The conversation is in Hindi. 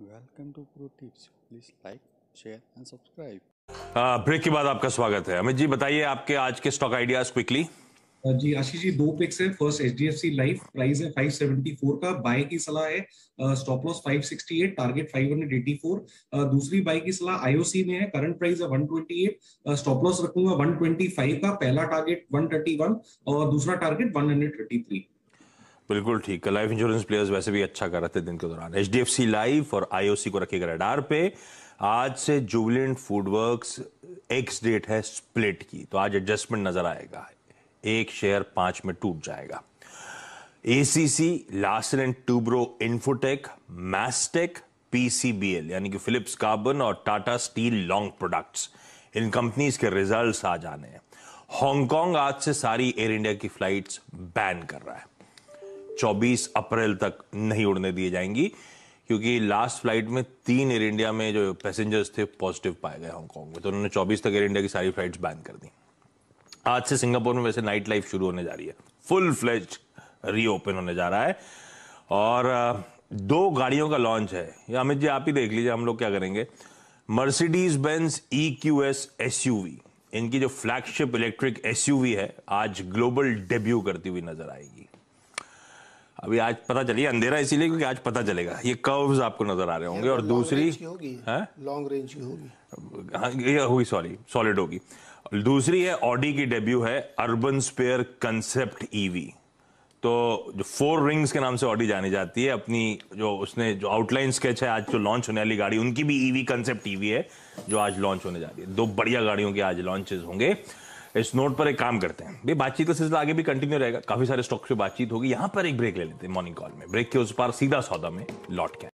welcome to pro tips please like share and subscribe break के बाद आपका स्वागत है अमित जी बताइए आपके आज के stock ideas quickly ji Ashish ji दो पिक्स हैं first H D F C life price है 574 का बाय की सलाह है स्टॉप लॉस 568 टारगेट 584 दूसरी बाय की सलाह आईओसी में है करंट प्राइस है 128 स्टॉप लॉस रखूंगा 125 का पहला टारगेट 131 और दूसरा टारगेट 133 बिल्कुल ठीक है लाइफ इंश्योरेंस प्लेयर्स वैसे भी अच्छा कर रहे थे दिन के दौरान H D F C life और आईओसी को रखेगा रेडार पे आज से फूड फूडवर्क्स एक्स डेट है स्प्लिट की तो आज एडजस्टमेंट नजर आएगा एक शेयर पांच में टूट जाएगा A C C Larsen and Toubro Infotech Mastek PCBL यानी कि फिलिप्स कार्बन और टाटा स्टील लॉन्ग प्रोडक्ट्स इन कंपनीज के रिजल्ट आ जाने हैं हांगकॉन्ग आज से सारी एयर इंडिया की फ्लाइट्स बैन कर रहा है 24 अप्रैल तक नहीं उड़ने दिए जाएंगी क्योंकि लास्ट फ्लाइट में तीन एयर इंडिया में जो पैसेंजर्स थे पॉजिटिव पाए गए हांगकॉन्ग में तो उन्होंने 24 तक एयर इंडिया की सारी फ्लाइट्स बैन कर दी आज से सिंगापुर में वैसे नाइट लाइफ शुरू होने जा रही है फुल फ्लेज रीओपन होने जा रहा है और दो गाड़ियों का लॉन्च है अमित जी आप ही देख लीजिए हम लोग क्या करेंगे Mercedes Benz E Q S S U V इनकी जो फ्लैगशिप इलेक्ट्रिक एसयूवी है आज ग्लोबल डेब्यू करती हुई नजर आएगी अभी आज पता चलिए अंधेरा इसीलिए क्योंकि आज पता चलेगा ये कर्व्स आपको नजर आ रहे होंगे और दूसरी लॉन्ग रेंज की होगी हुई सॉरी सॉलिड होगी दूसरी है ऑडी की डेब्यू है अर्बन स्पेयर कंसेप्ट ईवी तो जो फोर रिंग्स के नाम से ऑडी जानी जाती है अपनी जो उसने जो आउटलाइन स्केच है आज जो लॉन्च होने वाली गाड़ी उनकी भी ईवी कंसेप्ट ईवी है जो आज लॉन्च होने जा रही है दो बढ़िया गाड़ियों के आज लॉन्चेस होंगे इस नोट पर एक काम करते हैं भाई बातचीत का सिलसिला आगे भी कंटिन्यू रहेगा काफी सारे स्टॉक से बातचीत होगी यहाँ पर एक ब्रेक ले लेते हैं मॉर्निंग कॉल में ब्रेक के उस पार सीधा सौदा में लौट के